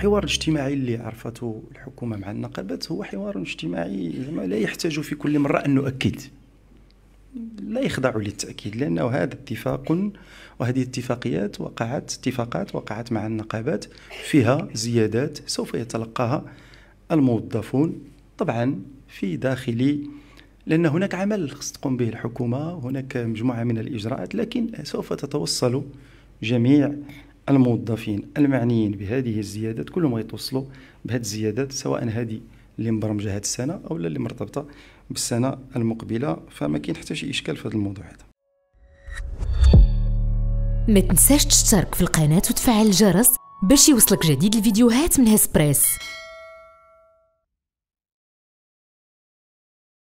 الحوار الاجتماعي اللي عرفته الحكومه مع النقابات هو حوار اجتماعي زعما لا يحتاج في كل مره ان نؤكد لا يخضع للتاكيد لانه هذا اتفاق وهذه اتفاقيات وقعت اتفاقات وقعت مع النقابات فيها زيادات سوف يتلقاها الموظفون طبعا في داخل لان هناك عمل خص تقوم به الحكومه هناك مجموعه من الاجراءات لكن سوف تتوصل جميع الموظفين المعنيين بهذه الزيادات كلهم غيتوصلوا بهذه الزيادات سواء هذه اللي مبرمجه هذه السنه او اللي مرتبطه بالسنه المقبله فما كاين حتى شي اشكال في هذا الموضوع هذا ما تنساش تشترك في القناه وتفعل الجرس باش يوصلك جديد الفيديوهات من هسبريس